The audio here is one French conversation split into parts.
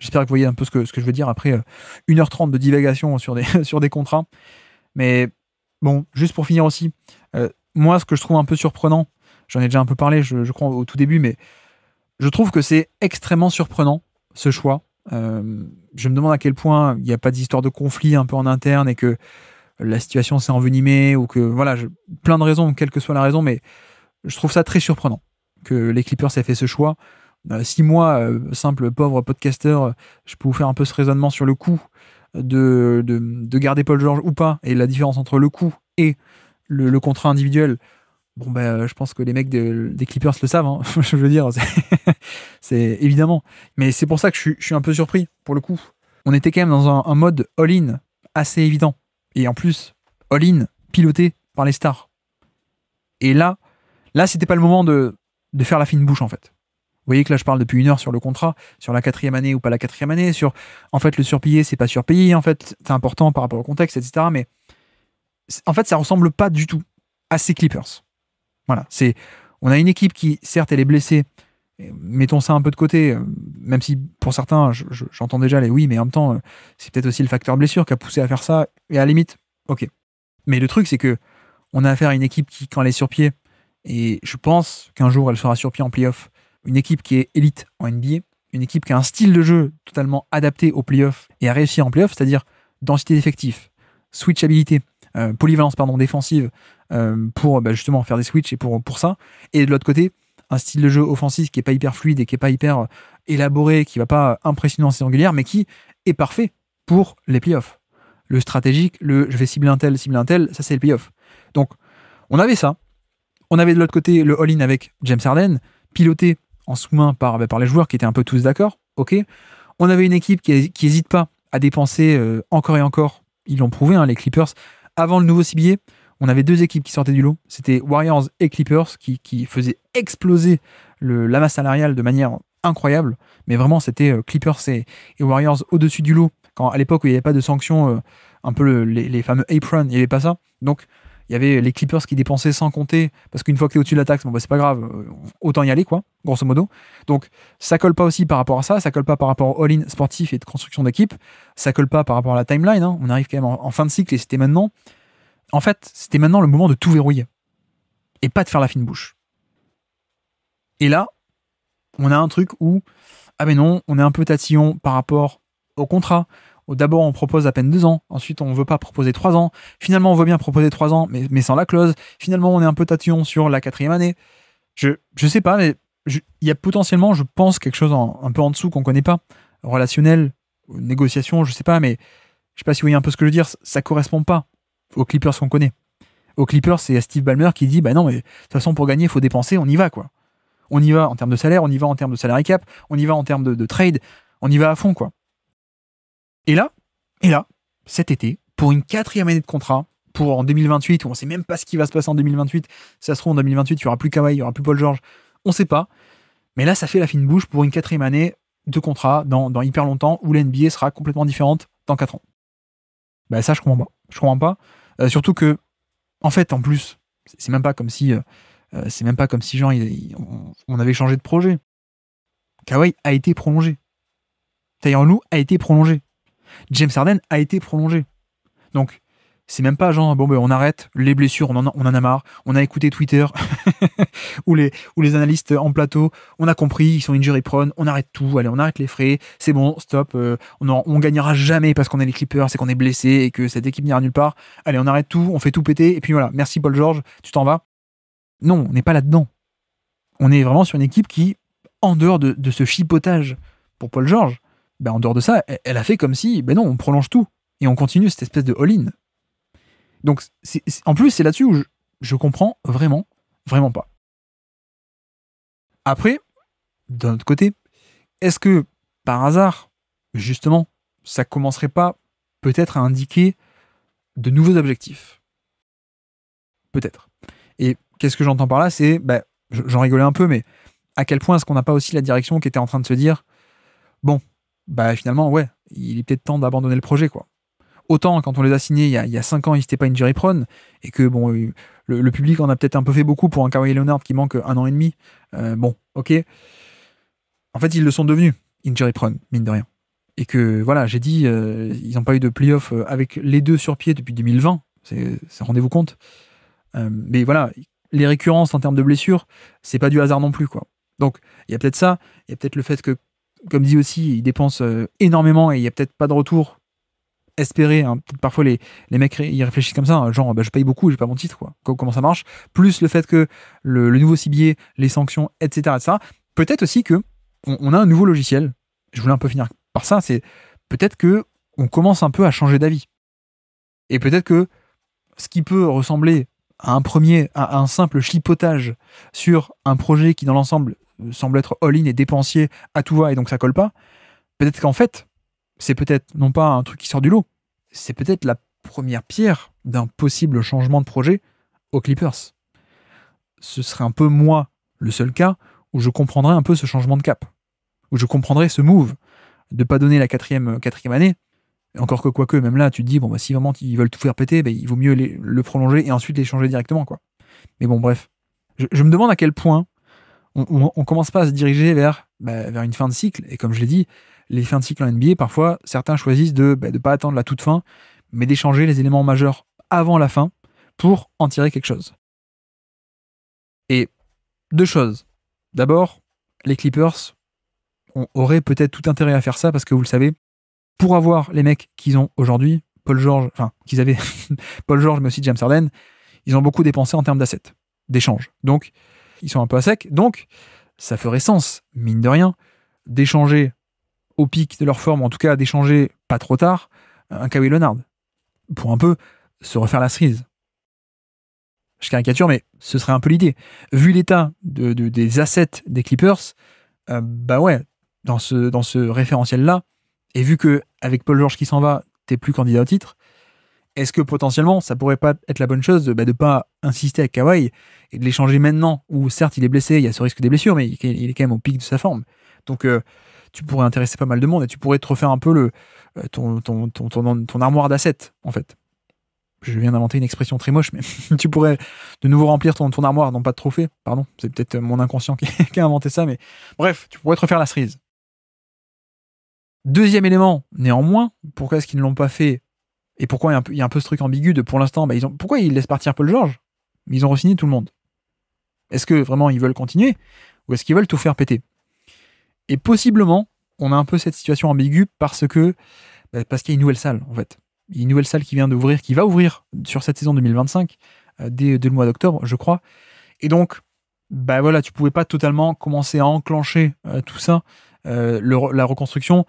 J'espère que vous voyez un peu ce que, ce que je veux dire après 1h30 euh, de divagation sur des, sur des contrats. Mais bon, juste pour finir aussi, euh, moi, ce que je trouve un peu surprenant, j'en ai déjà un peu parlé, je, crois, au tout début, mais je trouve que c'est extrêmement surprenant, ce choix. Euh, je me demande à quel point il n'y a pas d'histoire de conflit un peu en interne et que la situation s'est envenimée ou que, voilà, plein de raisons, quelle que soit la raison, mais je trouve ça très surprenant que les Clippers aient fait ce choix. Euh, si moi, euh, simple pauvre podcasteur, je peux vous faire un peu ce raisonnement sur le coût de, garder Paul George ou pas, et la différence entre le coût et le, contrat individuel, bon ben, euh, je pense que les mecs des Clippers le savent. Hein, je veux dire, c'est évidemment. Mais c'est pour ça que je suis, un peu surpris pour le coup. On était quand même dans un, mode all-in assez évident, et en plus all-in piloté par les stars. Et là, là, c'était pas le moment de faire la fine bouche en fait. Vous voyez que là, je parle depuis une heure sur le contrat, sur la quatrième année ou pas la quatrième année, sur en fait le surpayé, c'est pas surpayé, en fait, c'est important par rapport au contexte, etc. Mais en fait, ça ressemble pas du tout à ces Clippers. Voilà, c'est on a une équipe qui, certes, elle est blessée. Mettons ça un peu de côté, même si pour certains, j'entends déjà les oui, mais en même temps, c'est peut-être aussi le facteur blessure qui a poussé à faire ça. Et à la limite, ok. Mais le truc, c'est que on a affaire à une équipe qui, quand elle est sur pied, et je pense qu'un jour elle sera sur pied en playoff, une équipe qui est élite en NBA, une équipe qui a un style de jeu totalement adapté aux playoffs et à réussir en playoffs, c'est-à-dire densité d'effectifs, switchabilité, euh, polyvalence pardon, défensive euh, pour bah, justement faire des switches et pour, pour ça. Et de l'autre côté, un style de jeu offensif qui n'est pas hyper fluide et qui n'est pas hyper euh, élaboré, qui ne va pas impressionner en saison mais qui est parfait pour les playoffs. Le stratégique, le je vais cibler un tel, cibler un tel, ça c'est le playoff. Donc on avait ça. On avait de l'autre côté le all-in avec James Harden, piloté en sous-main bah, par, les joueurs qui étaient un peu tous d'accord. Ok. On avait une équipe qui, n'hésite pas à dépenser euh, encore et encore. Ils l'ont prouvé, hein, les Clippers. Avant le nouveau CBA, on avait deux équipes qui sortaient du lot. C'était Warriors et Clippers qui, faisaient exploser le, la masse salariale de manière incroyable. Mais vraiment, c'était euh, Clippers et, Warriors au-dessus du lot. Quand à l'époque il n'y avait pas de sanctions, euh, un peu les, les, fameux apron, il n'y avait pas ça. Donc, il y avait les Clippers qui dépensaient sans compter, parce qu'une fois que tu es au-dessus de la taxe, bon, bah, c'est pas grave, euh, autant y aller, quoi, grosso modo. Donc, ça colle pas aussi par rapport à ça, ça colle pas par rapport au all-in sportif et de construction d'équipe, ça colle pas par rapport à la timeline. Hein. On arrive quand même en, en fin de cycle et c'était maintenant. En fait, c'était maintenant le moment de tout verrouiller et pas de faire la fine bouche. Et là, on a un truc où, ah mais non, on est un peu tatillon par rapport au contrat, D'abord, on propose à peine deux ans. Ensuite, on ne veut pas proposer trois ans. Finalement, on veut bien proposer trois ans, mais, sans la clause. Finalement, on est un peu tatillon sur la quatrième année. Je ne sais pas, mais il y a potentiellement, je pense, quelque chose un peu en dessous qu'on ne connaît pas. Relationnel, négociation, je ne sais pas, mais je ne sais pas si vous voyez un peu ce que je veux dire. Ça ne correspond pas aux Clippers qu'on connaît. Aux Clippers, c'est Steve Ballmer qui dit bah non, mais de toute façon, pour gagner, il faut dépenser, on y va, quoi. On y va en termes de salaire, on y va en termes de salarié cap, on y va en termes de, de trade, on y va à fond, quoi. Et là, et là, cet été, pour une quatrième année de contrat, pour en 2028, où on ne sait même pas ce qui va se passer en 2028, ça se trouve en 2028, il n'y aura plus Kawhi, il n'y aura plus Paul George, on ne sait pas. Mais là, ça fait la fine bouche pour une quatrième année de contrat dans, hyper longtemps, où l'NBA sera complètement différente dans 4 ans. Bah, ça, je comprends pas. Je comprends pas. Euh, surtout que, en fait, en plus, c'est même pas comme si, euh, euh, c'est même pas comme si genre, on, avait changé de projet. Kawhi a été prolongé. Taïan Lou a été prolongé. James Harden a été prolongé. Donc, c'est même pas genre, bon, ben, on arrête, les blessures, on en a, on en a marre, on a écouté Twitter ou, les, les analystes en plateau, on a compris, ils sont injury prone, on arrête tout, allez, on arrête les frais, c'est bon, stop, euh, on, on gagnera jamais parce qu'on est les Clippers, c'est qu'on est blessé et que cette équipe n'ira nulle part, allez, on arrête tout, on fait tout péter, et puis voilà, merci Paul George, tu t'en vas. Non, on n'est pas là-dedans. On est vraiment sur une équipe qui, en dehors de, de ce chipotage pour Paul George, bah, en dehors de ça, elle a fait comme si, ben non, on prolonge tout et on continue cette espèce de all-in. Donc, en plus, c'est là-dessus où je, comprends vraiment, vraiment pas. Après, d'un autre côté, est-ce que par hasard, justement, ça commencerait pas peut-être à indiquer de nouveaux objectifs Peut-être. Et qu'est-ce que j'entends par là C'est, ben, j'en rigolais un peu, mais à quel point est-ce qu'on n'a pas aussi la direction qui était en train de se dire, bon, bah finalement, ouais, il est peut-être temps d'abandonner le projet, quoi. Autant quand on les a signés il y a, il y a cinq ans, ils n'étaient pas injury prone et que bon, euh, le, public en a peut-être un peu fait beaucoup pour un Kawhi Leonard qui manque un an et demi. Euh, bon, ok. En fait, ils le sont devenus injury prone, mine de rien. Et que voilà, j'ai dit, euh, ils n'ont pas eu de playoff avec les deux sur pied depuis 2020. C'est rendez-vous compte. mais voilà, les récurrences en termes de blessures, c'est pas du hasard non plus, quoi. Donc, il y a peut-être ça, il y a peut-être le fait que comme dit aussi, ils dépensent euh, énormément et il n'y a peut-être pas de retour espéré. Hein. Parfois, les, les mecs ils réfléchissent comme ça, hein, genre bah, je paye beaucoup j'ai pas mon titre, Comment ça marche Plus le fait que le, nouveau cibier, les sanctions, etc. Ça, Peut-être aussi que on, a un nouveau logiciel. Je voulais un peu finir par ça. C'est peut-être que on commence un peu à changer d'avis. Et peut-être que ce qui peut ressembler à un premier, à un simple chipotage sur un projet qui dans l'ensemble semble être all-in et dépensier à tout va et donc ça colle pas, peut-être qu'en fait, c'est peut-être non pas un truc qui sort du lot, c'est peut-être la première pierre d'un possible changement de projet aux Clippers. Ce serait un peu moi le seul cas où je comprendrais un peu ce changement de cap, où je comprendrais ce move de pas donner la quatrième, euh, quatrième année. Encore que quoique, même là, tu te dis, bon, bah, si vraiment ils veulent tout faire péter, bah, il vaut mieux le prolonger et ensuite les changer directement. quoi. Mais bon, bref. je me demande à quel point on, commence pas à se diriger vers, bah, vers une fin de cycle. Et comme je l'ai dit, les fins de cycle en NBA, parfois, certains choisissent de ne bah, pas attendre la toute fin, mais d'échanger les éléments majeurs avant la fin pour en tirer quelque chose. Et deux choses. D'abord, les Clippers on aurait peut-être tout intérêt à faire ça parce que vous le savez, pour avoir les mecs qu'ils ont aujourd'hui, Paul George, enfin qu'ils avaient Paul George mais aussi James Harden, ils ont beaucoup dépensé en termes d'assets, d'échanges. Donc ils sont un peu à sec. Donc, ça ferait sens, mine de rien, d'échanger au pic de leur forme, en tout cas d'échanger pas trop tard, un Kawhi Leonard pour un peu se refaire la cerise. Je caricature, mais ce serait un peu l'idée. Vu l'état des assets des Clippers, euh, bah ouais, dans ce, dans ce référentiel-là, et vu que avec Paul George qui s'en va, t'es plus candidat au titre, est-ce que potentiellement ça pourrait pas être la bonne chose de ne bah, pas insister avec Kawhi et de l'échanger maintenant où certes il est blessé, il y a ce risque des blessures, mais il est quand même au pic de sa forme. Donc euh, tu pourrais intéresser pas mal de monde et tu pourrais te refaire un peu le, euh, ton, ton, ton, ton, armoire d'assets en fait. Je viens d'inventer une expression très moche, mais tu pourrais de nouveau remplir ton, ton armoire, non pas de trophée, pardon, c'est peut-être mon inconscient qui a inventé ça, mais bref, tu pourrais te refaire la cerise. Deuxième élément, néanmoins, pourquoi est-ce qu'ils ne l'ont pas fait et pourquoi il y, a un peu ce truc ambigu de pour l'instant, bah, ils ont, pourquoi ils laissent partir Paul George Ils ont re tout le monde. Est-ce que vraiment ils veulent continuer ou est-ce qu'ils veulent tout faire péter Et possiblement, on a un peu cette situation ambiguë parce que bah, parce qu'il y a une nouvelle salle en fait. une nouvelle salle qui vient d'ouvrir, qui va ouvrir sur cette saison 2025 euh, dès, le mois d'octobre, je crois. Et donc, bah voilà, tu pouvais pas totalement commencer à enclencher euh, tout ça, euh, la reconstruction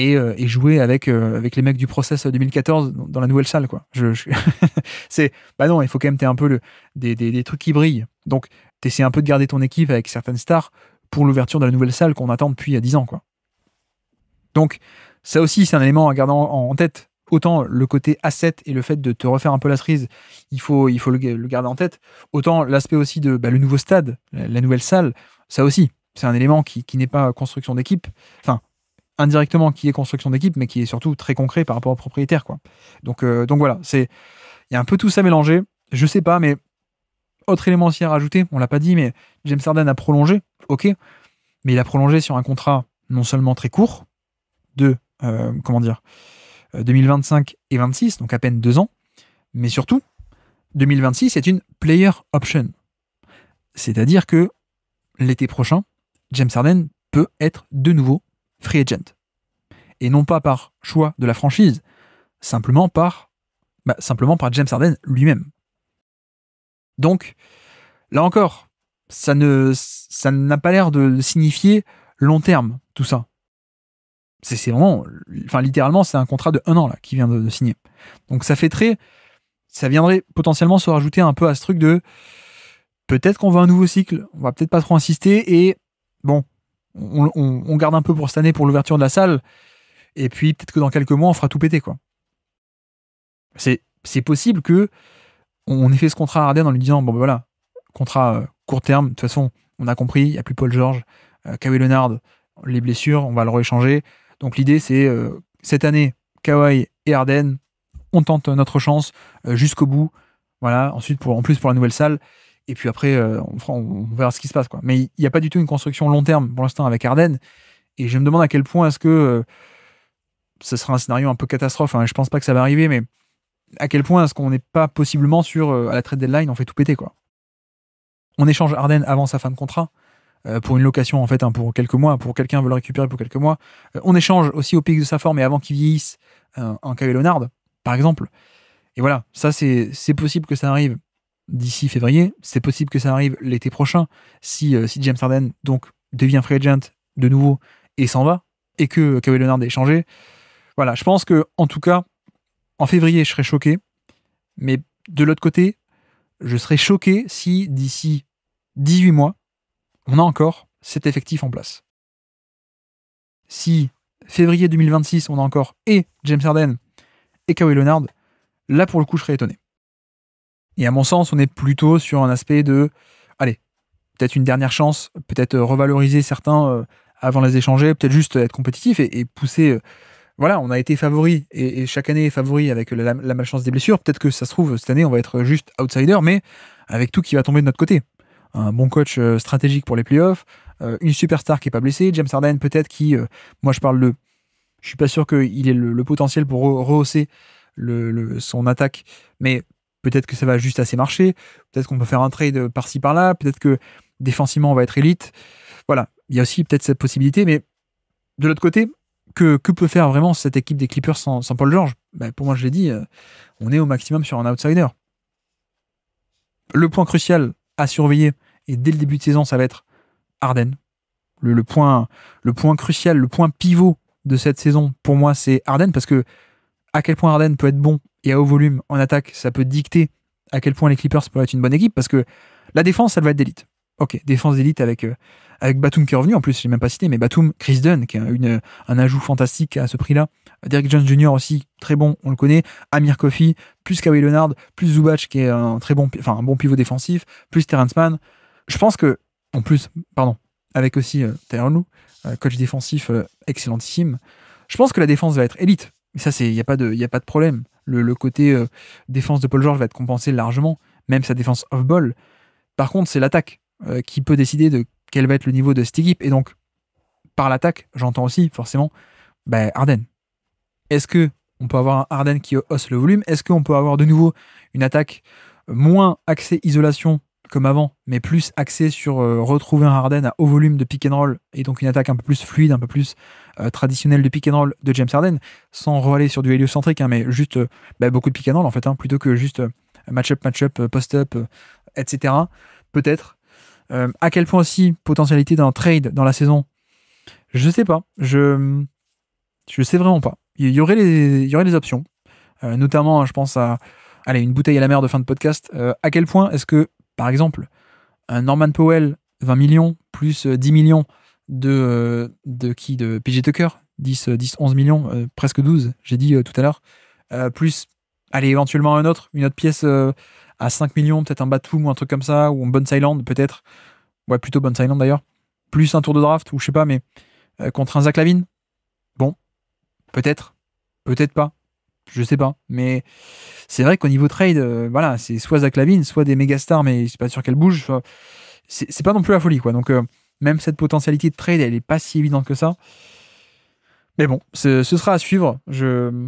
euh, et, jouer avec, euh, avec les mecs du process 2014 euh, dans, la nouvelle salle. Quoi. Je, c'est, bah non, il faut quand même t'es un peu le, des, des, des, trucs qui brillent. Donc, t'essaies un peu de garder ton équipe avec certaines stars pour l'ouverture de la nouvelle salle qu'on attend depuis 10 ans. Quoi. Donc, ça aussi, c'est un élément à garder en, tête autant le côté asset et le fait de te refaire un peu la cerise, il faut, il faut le, garder en tête, autant l'aspect aussi de bah, le nouveau stade, la, la, nouvelle salle, ça aussi, c'est un élément qui, qui n'est pas construction d'équipe, enfin, indirectement qui est construction d'équipe, mais qui est surtout très concret par rapport au propriétaire. Quoi. Donc, euh, donc voilà, c'est il y a un peu tout ça mélangé. Je sais pas, mais autre élément aussi à rajouter, on l'a pas dit, mais James Harden a prolongé, ok, mais il a prolongé sur un contrat non seulement très court, de euh, comment dire, 2025 euh, et 26, donc à peine deux ans, mais surtout 2026 est une player option, c'est-à-dire que l'été prochain, James Harden peut être de nouveau free agent. Et non pas par choix de la franchise, simplement par, bah, simplement par James Harden lui-même. Donc, là encore, ça ne, ça n'a pas l'air de signifier long terme, tout ça. C'est vraiment, enfin, littéralement, c'est un contrat de un an, là, qui vient de, signer. Donc, ça fait très, ça viendrait potentiellement se rajouter un peu à ce truc de peut-être qu'on veut un nouveau cycle, on va peut-être pas trop insister et bon, on, garde un peu pour cette année pour l'ouverture de la salle. Et puis peut-être que dans quelques mois, on fera tout péter. quoi. C'est, possible que on ait fait ce contrat à Arden en lui disant bon ben voilà, contrat euh, court terme, de toute façon, on a compris, il n'y a plus Paul George, euh, Kawhi Leonard, les blessures, on va le rééchanger. Donc l'idée c'est euh, cette année, Kawhi et Arden, on tente notre chance jusqu'au bout. Voilà, ensuite pour en plus pour la nouvelle salle, et puis après, euh, on, on, verra ce qui se passe. Quoi. Mais il n'y a pas du tout une construction long terme pour l'instant avec Arden. Et je me demande à quel point est-ce que euh, ce sera un scénario un peu catastrophe. Hein. Je pense pas que ça va arriver, mais à quel point est-ce qu'on n'est pas possiblement sur euh, à la trade deadline, on fait tout péter quoi. On échange Arden avant sa fin de contrat pour une location en fait, hein, pour quelques mois, pour quelqu'un veut le récupérer pour quelques mois. on échange aussi au pic de sa forme et avant qu'il vieillisse un Kawhi Leonard, par exemple. Et voilà, ça c'est possible que ça arrive d'ici février. C'est possible que ça arrive l'été prochain euh, si, James Harden donc, devient free agent de nouveau et s'en va et que Kawhi Leonard est changé. Voilà, je pense que en tout cas, en février, je serais choqué. Mais de l'autre côté, je serais choqué si d'ici 18 mois, on a encore cet effectif en place. Si février 2026, on a encore et James Harden et Kawhi Leonard, là pour le coup, je serais étonné. Et à mon sens, on est plutôt sur un aspect de, allez, peut-être une dernière chance, peut-être euh, revaloriser certains euh, avant les échanger, peut-être juste être compétitif et, pousser. Euh, voilà, on a été favori et, chaque année est favori avec la, malchance des blessures. Peut-être que ça se trouve, cette année, on va être juste outsider, mais avec tout qui va tomber de notre côté. Un bon coach stratégique pour les playoffs, une superstar qui n'est pas blessée, James Harden peut-être qui, moi je parle de, je suis pas sûr qu'il ait le, potentiel pour rehausser son attaque, mais Peut-être que ça va juste assez marcher. Peut-être qu'on peut faire un trade par-ci par-là. Peut-être que défensivement, on va être élite. Voilà. Il y a aussi peut-être cette possibilité. Mais de l'autre côté, que, que, peut faire vraiment cette équipe des Clippers sans, Paul George ben, Pour moi, je l'ai dit, euh, on est au maximum sur un outsider. Le point crucial à surveiller, et dès le début de saison, ça va être Arden. Le, point, le point crucial, le point pivot de cette saison, pour moi, c'est Arden, parce que à quel point Arden peut être bon et à haut volume en attaque, ça peut dicter à quel point les Clippers peuvent être une bonne équipe parce que la défense, elle va être d'élite. Ok, défense d'élite avec, euh, avec Batum qui est revenu, en plus, je l'ai même pas cité, mais Batum, Chris Dunn, qui a une, un ajout fantastique à ce prix-là. Derek Jones Jr. aussi, très bon, on le connaît. Amir Kofi, plus Kawhi Leonard, plus Zubac, qui est un très bon, enfin, un bon pivot défensif, plus Terrence Mann. Je pense que, en plus, pardon, avec aussi euh, Tyron euh, coach défensif euh, excellentissime, je pense que la défense va être élite. Mais ça, il n'y a, a pas de problème le, côté euh, défense de Paul George va être compensé largement, même sa défense off-ball. Par contre, c'est l'attaque euh, qui peut décider de quel va être le niveau de cette équipe. Et donc, par l'attaque, j'entends aussi forcément bah, Arden. Est-ce que on peut avoir un Arden qui hausse le volume Est-ce qu'on peut avoir de nouveau une attaque moins axée isolation comme avant, mais plus axée sur euh, retrouver un Arden à haut volume de pick and roll et donc une attaque un peu plus fluide, un peu plus euh, traditionnel de pick and roll de James Harden, sans re-aller sur du héliocentrique, hein, mais juste euh, bah, beaucoup de pick and roll en fait, hein, plutôt que juste euh, match-up, match-up, post-up, etc. Peut-être. à quel point aussi potentialité d'un trade dans la saison Je sais pas. Je je sais vraiment pas. Il y aurait les, il y aurait options, notamment, hein, je pense à allez, une bouteille à la mer de fin de podcast. à quel point est-ce que, par exemple, un Norman Powell 20 millions plus 10 millions de, euh, de qui De PJ Tucker, 10, 10, 11 millions, euh, presque 12, j'ai dit euh, tout à l'heure. plus, allez, éventuellement un autre, une autre pièce à 5 millions, peut-être un Batum ou un truc comme ça, ou un Bonne Island, peut-être. Ouais, plutôt Bonne Island d'ailleurs. Plus un tour de draft, ou je sais pas, mais contre un Zach Lavin. Bon, peut-être, peut-être pas. Je sais pas, mais c'est vrai qu'au niveau trade, voilà, c'est soit Zach Lavin, soit des méga stars, mais je suis pas sûr qu'elle bouge. C'est pas non plus la folie, quoi. Donc, même cette potentialité de trade, elle n'est pas si évidente que ça. Mais bon, ce, sera à suivre. Je...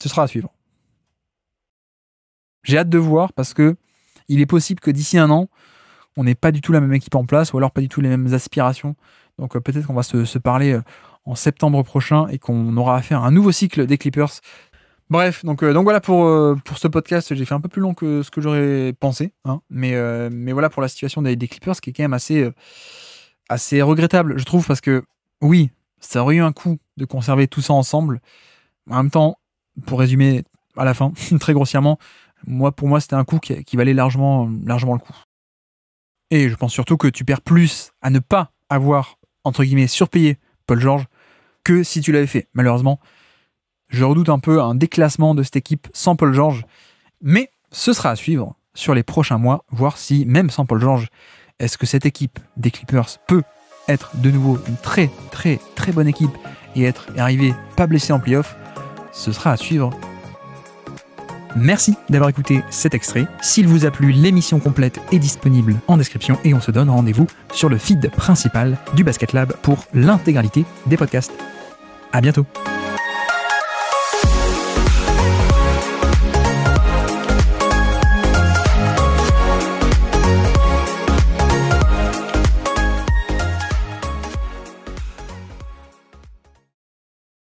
Ce sera à suivre. J'ai hâte de voir parce que il est possible que d'ici un an, on n'ait pas du tout la même équipe en place ou alors pas du tout les mêmes aspirations. Donc euh, peut-être qu'on va se, parler euh, en septembre prochain et qu'on aura affaire à un nouveau cycle des Clippers Bref, donc, euh, donc voilà euh, pour, ce podcast. J'ai fait un peu plus long que ce que j'aurais pensé. Hein. Euh, mais, voilà pour la situation des, des Clippers, qui est quand même assez, assez regrettable, je trouve, parce que oui, ça aurait eu un coup de conserver tout ça ensemble. En même temps, pour résumer à la fin, très grossièrement, moi, pour moi, c'était un coup qui, valait largement, largement le coup. Et je pense surtout que tu perds plus à ne pas avoir, entre guillemets, surpayé Paul George que si tu l'avais fait. Malheureusement, je redoute un peu un déclassement de cette équipe sans Paul George, mais ce sera à suivre sur les prochains mois, voir si, même sans Paul George, est-ce que cette équipe des Clippers peut être de nouveau une très très très bonne équipe et être arrivée pas blessée en playoff Ce sera à suivre Merci d'avoir écouté cet extrait. S'il vous a plu, l'émission complète est disponible en description et on se donne rendez-vous sur le feed principal du Basket Lab pour l'intégralité des podcasts. À bientôt.